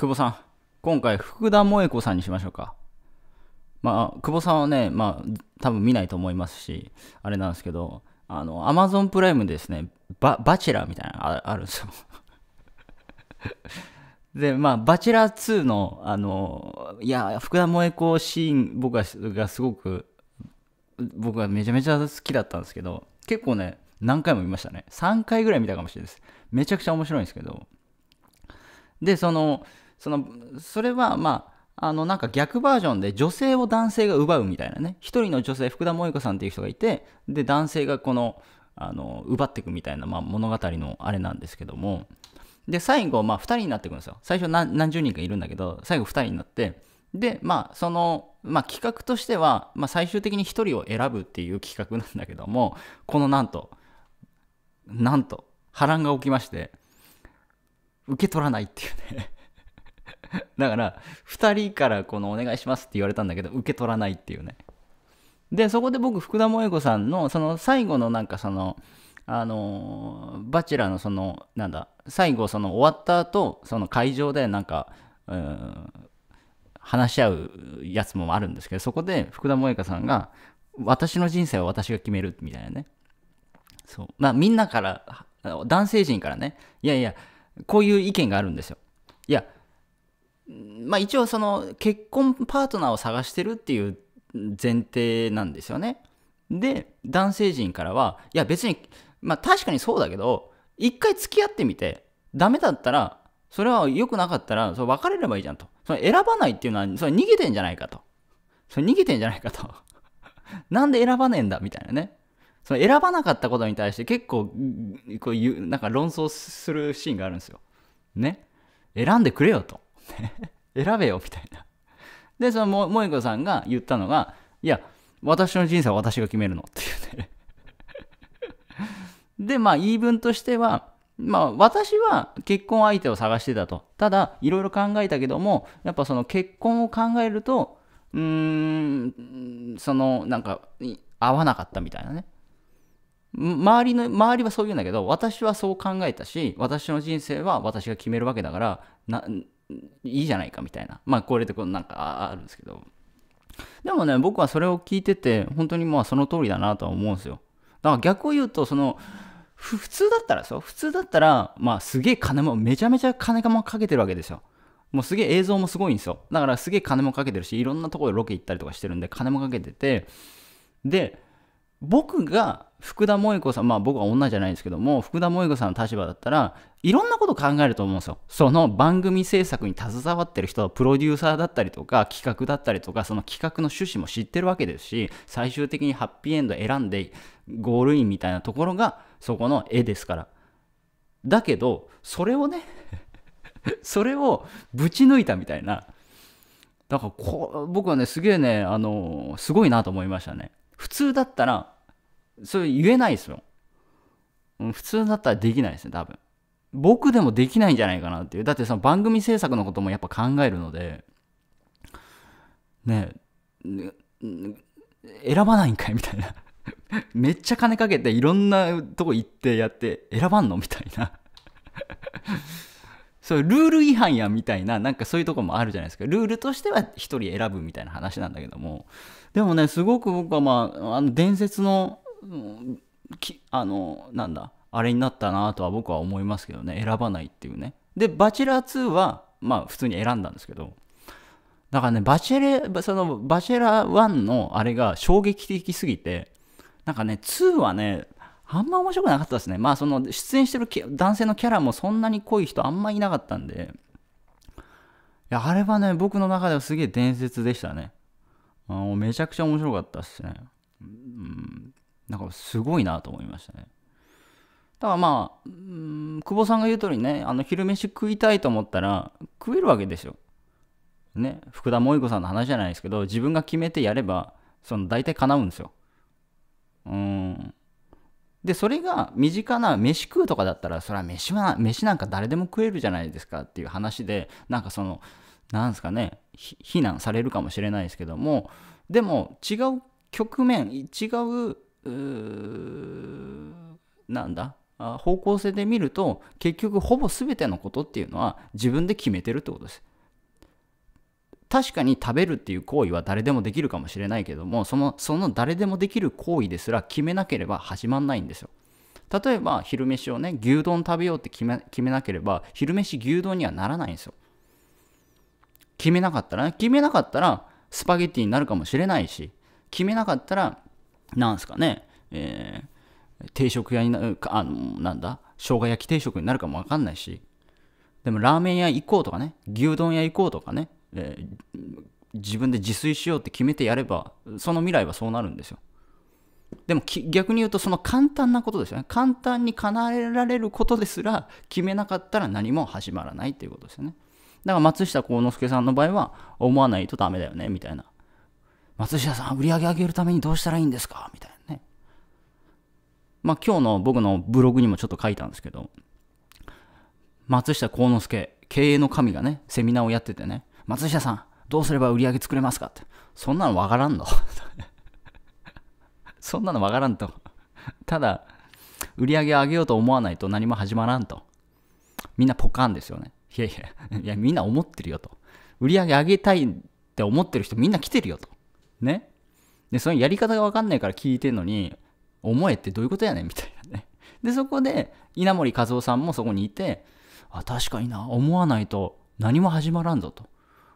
久保さん、今回福田萌子さんにしましょうか。まあ、久保さんはね、まあ、多分見ないと思いますし、あれなんですけど、あの、アマゾンプライムですね、バ、バチェラーみたいなのあるんですよ。で、まあ、バチェラー2の、あの、いや、福田萌子シーン、僕がすごく、僕はめちゃめちゃ好きだったんですけど、結構ね、何回も見ましたね。3回ぐらい見たかもしれないです。めちゃくちゃ面白いんですけど。で、その、そのそれはまああのなんか逆バージョンで女性を男性が奪うみたいなね一人の女性福田萌子さんっていう人がいてで男性がこのあの奪っていくみたいな、まあ、物語のあれなんですけどもで最後、まあ、2人になっていくんですよ最初何十人かいるんだけど最後2人になってでまあその、まあ、企画としては、まあ、最終的に1人を選ぶっていう企画なんだけどもこのなんとなんと波乱が起きまして受け取らないっていうね だから、2人からこのお願いしますって言われたんだけど、受け取らないっていうね。で、そこで僕、福田萌子さんの、その最後のなんかその、あのバチェラーのその、なんだ、最後その終わった後、その会場でなんか、うん、話し合うやつもあるんですけど、そこで福田萌子さんが、私の人生は私が決めるみたいなね。そう。まあみんなから、男性陣からね、いやいや、こういう意見があるんですよ。いや、まあ一応その結婚パートナーを探してるっていう前提なんですよね。で、男性陣からは、いや別に、まあ確かにそうだけど、一回付き合ってみて、ダメだったら、それは良くなかったら、そ別れればいいじゃんと。その選ばないっていうのは、それ逃げてんじゃないかと。それ逃げてんじゃないかと。なんで選ばねえんだみたいなね。その選ばなかったことに対して結構、こう、なんか論争するシーンがあるんですよ。ね。選んでくれよと。ね 選べよみたいなでその萌子さんが言ったのがいや私の人生は私が決めるのっていうね でまあ言い分としてはまあ私は結婚相手を探してたと。ただいろいろ考えたけども、やっぱその結婚を考えると、うーん、そのなんか合わなかったみたいなね。周りの、周りはそう言うんだけど、私はそう考えたし、私の人生は私が決めるわけだから、な、いいじゃないかみたいな。まあ、これってこなんかあるんですけど。でもね、僕はそれを聞いてて、本当にまあその通りだなとは思うんですよ。だから逆を言うと、その、普通だったらで普通だったら、まあすげえ金も、めちゃめちゃ金もかけてるわけですよ。もうすげえ映像もすごいんですよ。だからすげえ金もかけてるし、いろんなところでロケ行ったりとかしてるんで、金もかけてて、で、僕が福田萌子さん、まあ僕は女じゃないですけども、福田萌子さんの立場だったら、いろんなこと考えると思うんですよ。その番組制作に携わってる人はプロデューサーだったりとか、企画だったりとか、その企画の趣旨も知ってるわけですし、最終的にハッピーエンド選んでゴールインみたいなところが、そこの絵ですから。だけど、それをね それをぶち抜いたみたいな。だからこ、僕はね、すげえね、あの、すごいなと思いましたね。普通だったら、それ言えないですよ。普通だったらできないですね、多分。僕でもできないんじゃないかなっていう。だってその番組制作のこともやっぱ考えるので、ねえ、選ばないんかいみたいな。めっちゃ金かけていろんなとこ行ってやって選ばんのみたいなそうルール違反やみたいななんかそういうとこもあるじゃないですかルールとしては1人選ぶみたいな話なんだけどもでもねすごく僕はまああの伝説の、うあのなんだあれになったなとは僕は思いますけどね選ばないっていうねで「バチェラー2」はまあ普通に選んだんですけどだからねバチェレそのバチェラー1のあれが衝撃的すぎてなんかね2はねあんま面白くなかったですね。まあその出演してる男性のキャラもそんなに濃い人あんまいなかったんで、いや、あれはね、僕の中ではすげえ伝説でしたね。あもめちゃくちゃ面白かったっすね。うん、なんかすごいなと思いましたね。だからまあ、うん、久保さんが言う通りね、あの昼飯食いたいと思ったら食えるわけですよ。ね、福田萌子さんの話じゃないですけど、自分が決めてやれば、その大体叶うんですよ。うん。で、それが身近な飯食うとかだったら、それは飯は、飯なんか誰でも食えるじゃないですかっていう話で、なんかその、なんですかね、非難されるかもしれないですけども、でも違う局面、違う、うなんだ、方向性で見ると、結局ほぼ全てのことっていうのは自分で決めてるってことです。確かに食べるっていう行為は誰でもできるかもしれないけどもそのその誰でもできる行為ですら決めなければ始まんないんですよ例えば昼飯をね牛丼食べようって決め決めなければ昼飯牛丼にはならないんですよ決めなかったらね決めなかったらスパゲッティになるかもしれないし決めなかったらなんすかね、えー、定食屋になるかあのなんだ生姜焼き定食になるかもわかんないしでもラーメン屋行こうとかね牛丼屋行こうとかねえー、自分で自炊しようって決めてやれば、その未来はそうなるんですよ。でも逆に言うとその簡単なことですよね。簡単に叶えられることですら決めなかったら何も始まらないっていうことですよね。だから松下幸之助さんの場合は思わないとダメだよねみたいな。松下さん、売り上げ上げるためにどうしたらいいんですかみたいなね。まあ今日の僕のブログにもちょっと書いたんですけど、松下幸之助、経営の神がね、セミナーをやっててね、松下さん、どうすれば売り上げ作れますかって。そんなのわからんの。そんなのわからんと。ただ、売り上げ上げようと思わないと何も始まらんと。みんなポカンですよね。いやいや、いや、みんな思ってるよと。売り上げ上げたいって思ってる人みんな来てるよと。ね。で、そのやり方がわかんないから聞いてんのに、思えってどういうことやねんみたいなね。で、そこで、稲森和夫さんもそこにいて、あ、確かにな、思わないと何も始まらんぞと。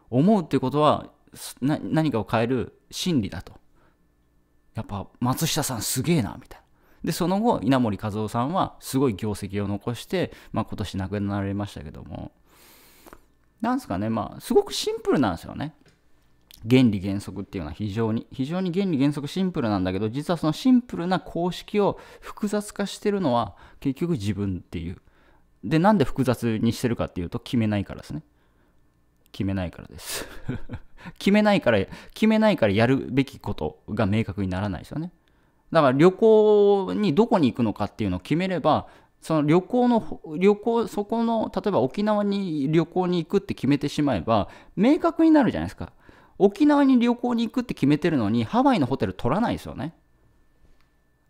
思うっていうことは何かを変える心理だとやっぱ松下さんすげえなみたいなでその後稲盛和夫さんはすごい業績を残して、まあ、今年亡くなられましたけどもなんですかねまあすごくシンプルなんですよね原理原則っていうのは非常に非常に原理原則シンプルなんだけど実はそのシンプルな公式を複雑化してるのは結局自分っていうでなんで複雑にしてるかっていうと決めないからですね決めないからです 決めないから、決めないからやるべきことが明確にならないですよね。だから旅行にどこに行くのかっていうのを決めれば、その旅行の、旅行、そこの、例えば沖縄に旅行に行くって決めてしまえば、明確になるじゃないですか。沖縄に旅行に行くって決めてるのに、ハワイのホテル取らないですよね。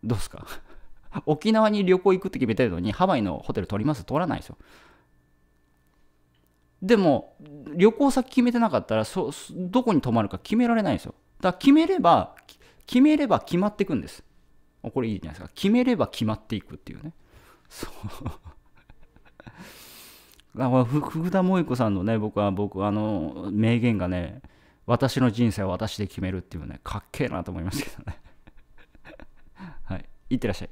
どうすか 沖縄に旅行行くって決めてるのに、ハワイのホテル取ります取らないですよ。でも旅行先決めてなかったらそどこに泊まるか決められないんですよだから決めれば決めれば決まっていくんですこれいいじゃないですか決めれば決まっていくっていうねそう だから福田萌子さんのね僕は僕あの名言がね私の人生は私で決めるっていうねかっけえなと思いますけどねはいいってらっしゃい